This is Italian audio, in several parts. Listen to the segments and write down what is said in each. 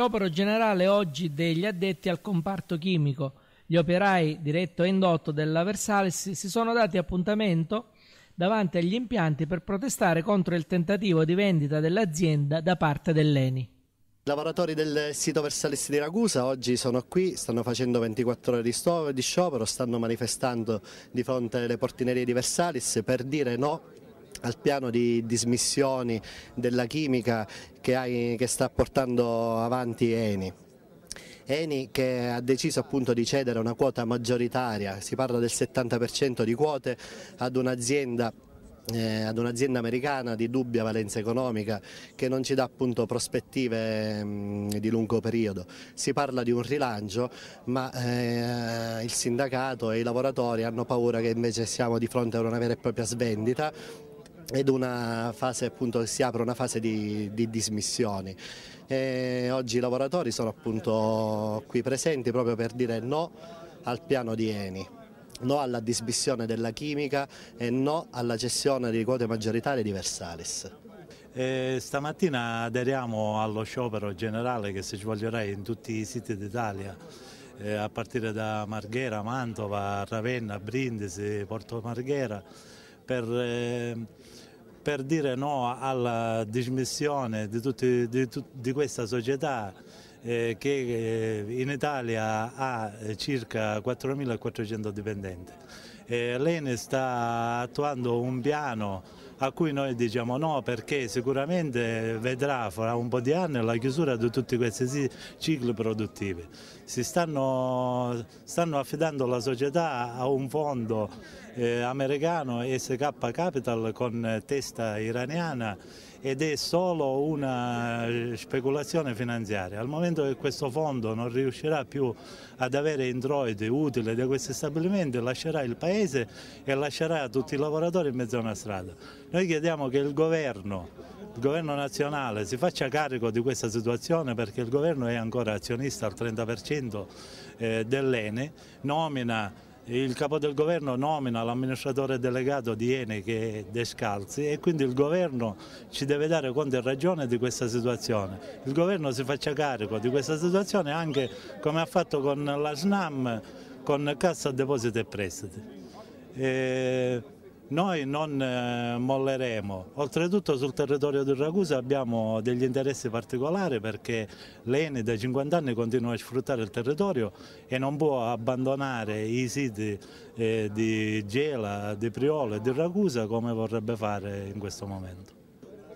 Sciopero generale oggi degli addetti al comparto chimico. Gli operai diretto e indotto della Versalis si sono dati appuntamento davanti agli impianti per protestare contro il tentativo di vendita dell'azienda da parte dell'ENI. I lavoratori del sito Versalis di Ragusa oggi sono qui, stanno facendo 24 ore di, sciopero, stanno manifestando di fronte alle portinerie di Versalis per dire no al piano di dismissioni della chimica che, hai, che sta portando avanti Eni. Eni che ha deciso appunto di cedere una quota maggioritaria, si parla del 70% di quote, ad un'azienda eh, ad un'azienda americana di dubbia valenza economica che non ci dà appunto prospettive mm, di lungo periodo. Si parla di un rilancio ma eh, il sindacato e i lavoratori hanno paura che invece siamo di fronte a una vera e propria svendita ed una fase appunto si apre una fase di, di dismissioni. E oggi i lavoratori sono appunto qui presenti proprio per dire no al piano di Eni no alla dismissione della chimica e no alla cessione di quote maggioritarie di Versalis. Eh, stamattina aderiamo allo sciopero generale che si svolgerà in tutti i siti d'Italia, eh, a partire da Marghera, Mantova, Ravenna, Brindisi, Porto Marghera per, ehm, per dire no alla dismissione di, tutti, di, di questa società eh, che eh, in Italia ha eh, circa 4.400 dipendenti. Eh, L'ENE sta attuando un piano a cui noi diciamo no perché sicuramente vedrà fra un po' di anni la chiusura di tutti questi cicli produttivi. Si stanno, stanno affidando la società a un fondo eh, americano SK Capital con testa iraniana ed è solo una eh, speculazione finanziaria. Al momento che questo fondo non riuscirà più ad avere introiti utili da questi stabilimenti lascerà il Paese e lascerà tutti i lavoratori in mezzo a una strada. Noi chiediamo che il governo il governo nazionale si faccia carico di questa situazione perché il governo è ancora azionista al 30% eh, dell'ENE, nomina il capo del governo nomina l'amministratore delegato di Ene che è Descalzi e quindi il governo ci deve dare conto e ragione di questa situazione. Il governo si faccia carico di questa situazione anche come ha fatto con la SNAM, con Cassa Depositi e Prestiti. E eh, noi non eh, molleremo, oltretutto sul territorio di Ragusa abbiamo degli interessi particolari perché l'ENI da 50 anni continua a sfruttare il territorio e non può abbandonare i siti eh, di Gela, di Priolo e di Ragusa come vorrebbe fare in questo momento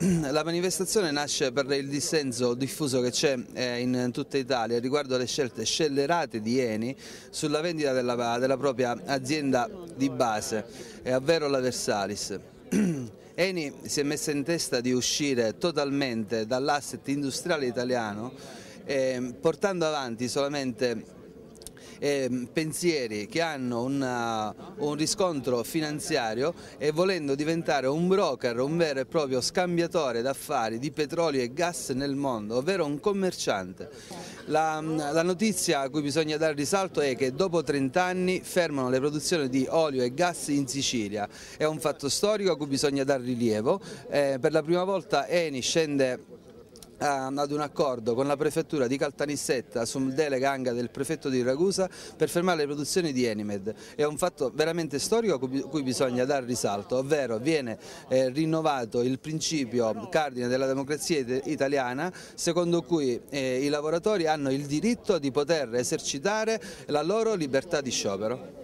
la manifestazione nasce per il dissenso diffuso che c'è eh, in tutta Italia riguardo alle scelte scellerate di Eni sulla vendita della, della propria azienda di base, ovvero la Versalis. Eni si è messa in testa di uscire totalmente dall'asset industriale italiano ehm, portando avanti solamente eh, pensieri che hanno una, un riscontro finanziario e volendo diventare un broker, un vero e proprio scambiatore d'affari di petrolio e gas nel mondo, ovvero un commerciante. La, la notizia a cui bisogna dare risalto è che dopo 30 anni fermano le produzioni di olio e gas in Sicilia. È un fatto storico a cui bisogna dare rilievo. Eh, per la prima volta Eni scende ad un accordo con la prefettura di Caltanissetta su delega anche del prefetto di Ragusa per fermare le produzioni di Enimed. È un fatto veramente storico cui bisogna dare risalto, ovvero viene eh, rinnovato il principio cardine della democrazia italiana secondo cui eh, i lavoratori hanno il diritto di poter esercitare la loro libertà di sciopero.